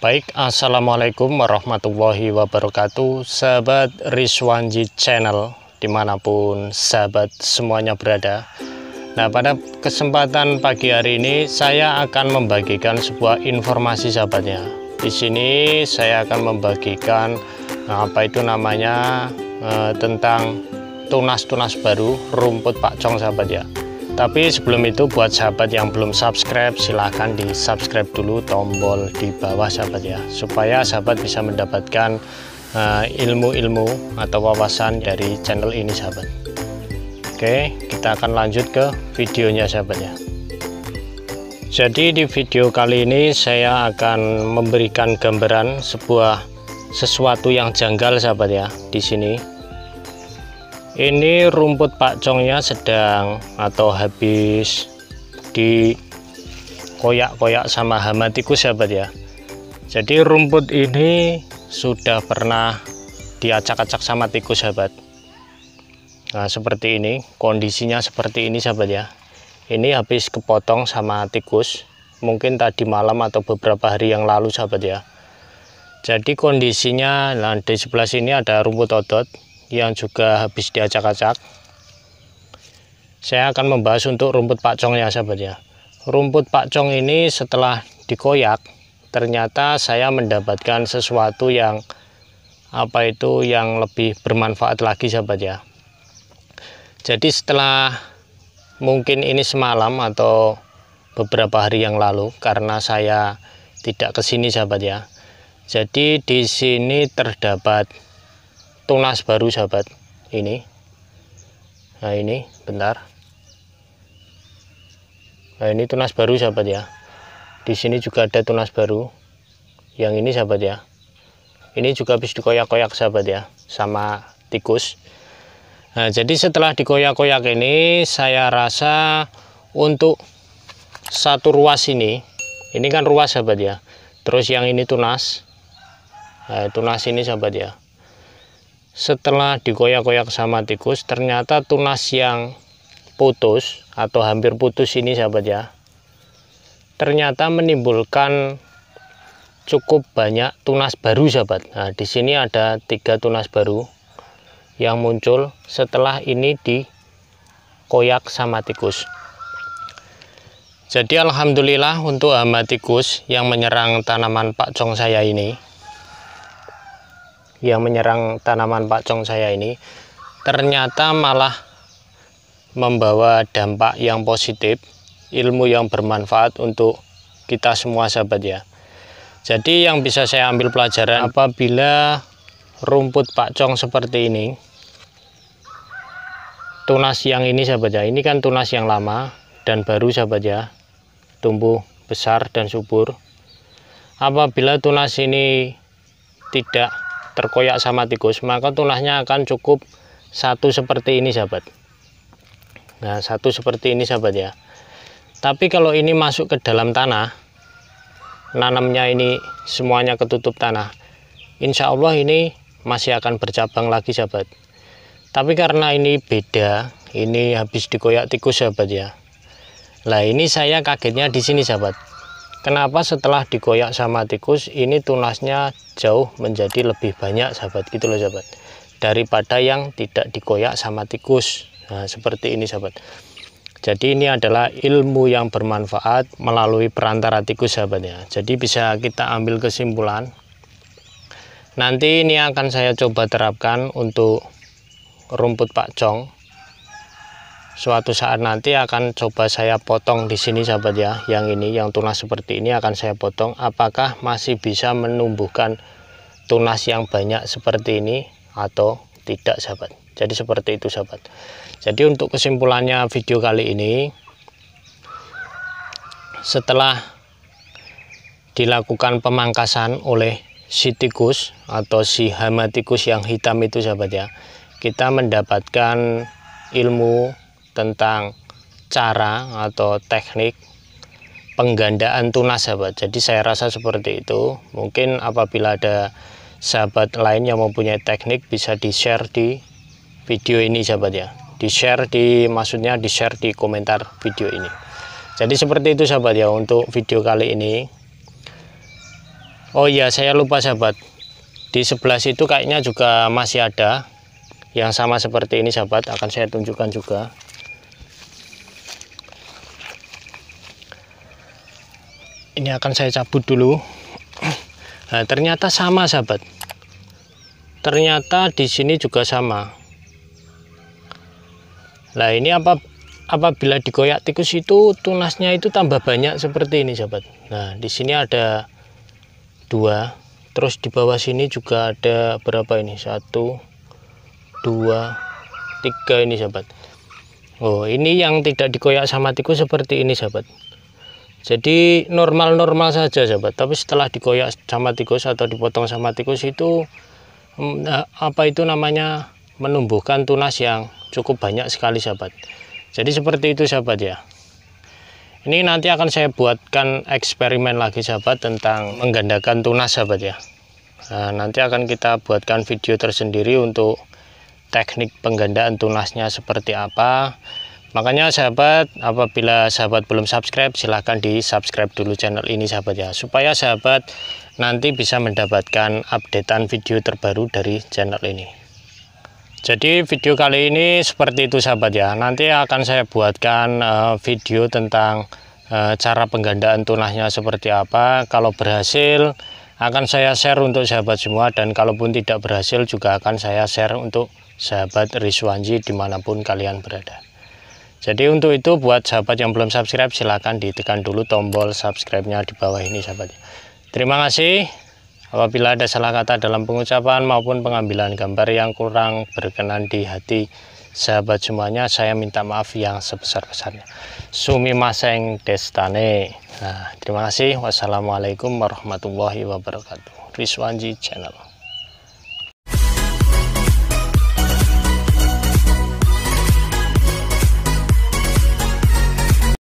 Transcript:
Baik, Assalamualaikum warahmatullahi wabarakatuh Sahabat Rizwanji Channel Dimanapun sahabat semuanya berada Nah pada kesempatan pagi hari ini Saya akan membagikan sebuah informasi sahabatnya Di sini saya akan membagikan eh, Apa itu namanya eh, Tentang tunas-tunas baru rumput Pak Cong sahabat ya tapi sebelum itu buat sahabat yang belum subscribe silahkan di subscribe dulu tombol di bawah sahabat ya supaya sahabat bisa mendapatkan eh, ilmu-ilmu uh, atau wawasan dari channel ini sahabat. Oke kita akan lanjut ke videonya sahabat ya. Jadi di video kali ini saya akan memberikan gambaran sebuah sesuatu yang janggal sahabat ya di sini ini rumput pakcongnya sedang atau habis di koyak-koyak sama hama tikus sahabat ya jadi rumput ini sudah pernah diacak-acak sama tikus sahabat nah seperti ini kondisinya seperti ini sahabat ya ini habis kepotong sama tikus mungkin tadi malam atau beberapa hari yang lalu sahabat ya jadi kondisinya nah di sebelah sini ada rumput odot yang juga habis diacak-acak saya akan membahas untuk rumput pakcong ya sahabat ya rumput pakcong ini setelah dikoyak ternyata saya mendapatkan sesuatu yang apa itu yang lebih bermanfaat lagi sahabat ya jadi setelah mungkin ini semalam atau beberapa hari yang lalu karena saya tidak kesini, sahabat ya jadi di sini terdapat tunas baru sahabat ini nah ini bentar nah ini tunas baru sahabat ya di sini juga ada tunas baru yang ini sahabat ya ini juga habis dikoyak-koyak sahabat ya sama tikus nah jadi setelah dikoyak-koyak ini saya rasa untuk satu ruas ini ini kan ruas sahabat ya terus yang ini tunas nah, tunas ini sahabat ya setelah dikoyak-koyak sama tikus ternyata tunas yang putus atau hampir putus ini sahabat ya ternyata menimbulkan cukup banyak tunas baru sahabat nah di sini ada tiga tunas baru yang muncul setelah ini dikoyak sama tikus jadi alhamdulillah untuk hama tikus yang menyerang tanaman pak cong saya ini yang menyerang tanaman pakcong saya ini ternyata malah membawa dampak yang positif ilmu yang bermanfaat untuk kita semua sahabat ya jadi yang bisa saya ambil pelajaran apabila rumput pakcong seperti ini tunas yang ini sahabat ya ini kan tunas yang lama dan baru sahabat ya tumbuh besar dan subur apabila tunas ini tidak terkoyak sama tikus maka tulahnya akan cukup satu seperti ini sahabat nah satu seperti ini sahabat ya tapi kalau ini masuk ke dalam tanah nanamnya ini semuanya ketutup tanah Insya Allah ini masih akan bercabang lagi sahabat tapi karena ini beda ini habis dikoyak tikus sahabat ya lah ini saya kagetnya di sini sahabat Kenapa setelah digoyak sama tikus ini tunasnya jauh menjadi lebih banyak sahabat gitu loh sahabat daripada yang tidak digoyak sama tikus nah, seperti ini sahabat jadi ini adalah ilmu yang bermanfaat melalui perantara tikus sahabat ya jadi bisa kita ambil kesimpulan nanti ini akan saya coba terapkan untuk rumput pakcong suatu saat nanti akan coba saya potong di sini sahabat ya yang ini yang tunas seperti ini akan saya potong apakah masih bisa menumbuhkan tunas yang banyak seperti ini atau tidak sahabat jadi seperti itu sahabat jadi untuk kesimpulannya video kali ini setelah dilakukan pemangkasan oleh si tikus atau si hama tikus yang hitam itu sahabat ya kita mendapatkan ilmu tentang cara atau teknik penggandaan tunas sahabat jadi saya rasa seperti itu mungkin apabila ada sahabat lain yang mempunyai teknik bisa di share di video ini sahabat ya di share di maksudnya di share di komentar video ini jadi seperti itu sahabat ya untuk video kali ini oh iya saya lupa sahabat di sebelah situ kayaknya juga masih ada yang sama seperti ini sahabat akan saya tunjukkan juga ini akan saya cabut dulu nah ternyata sama sahabat ternyata di sini juga sama nah ini apa apabila digoyak tikus itu tunasnya itu tambah banyak seperti ini sahabat nah di sini ada dua terus di bawah sini juga ada berapa ini satu dua tiga ini sahabat Oh ini yang tidak digoyak sama tikus seperti ini sahabat jadi normal-normal saja sahabat tapi setelah dikoyak sama tikus atau dipotong sama tikus itu mm, eh, apa itu namanya menumbuhkan tunas yang cukup banyak sekali sahabat jadi seperti itu sahabat ya ini nanti akan saya buatkan eksperimen lagi sahabat tentang menggandakan tunas sahabat ya nah, nanti akan kita buatkan video tersendiri untuk teknik penggandaan tunasnya seperti apa Makanya sahabat, apabila sahabat belum subscribe, silahkan di subscribe dulu channel ini sahabat ya. Supaya sahabat nanti bisa mendapatkan updatean video terbaru dari channel ini. Jadi video kali ini seperti itu sahabat ya. Nanti akan saya buatkan uh, video tentang uh, cara penggandaan tunahnya seperti apa. Kalau berhasil akan saya share untuk sahabat semua dan kalaupun tidak berhasil juga akan saya share untuk sahabat Rizwanji dimanapun kalian berada. Jadi untuk itu buat sahabat yang belum subscribe silahkan ditekan dulu tombol subscribe-nya di bawah ini sahabat. Terima kasih. Apabila ada salah kata dalam pengucapan maupun pengambilan gambar yang kurang berkenan di hati sahabat semuanya, saya minta maaf yang sebesar-besarnya. Sumi Maseng Destane. Nah, terima kasih. Wassalamualaikum warahmatullahi wabarakatuh. Rizwanji Channel.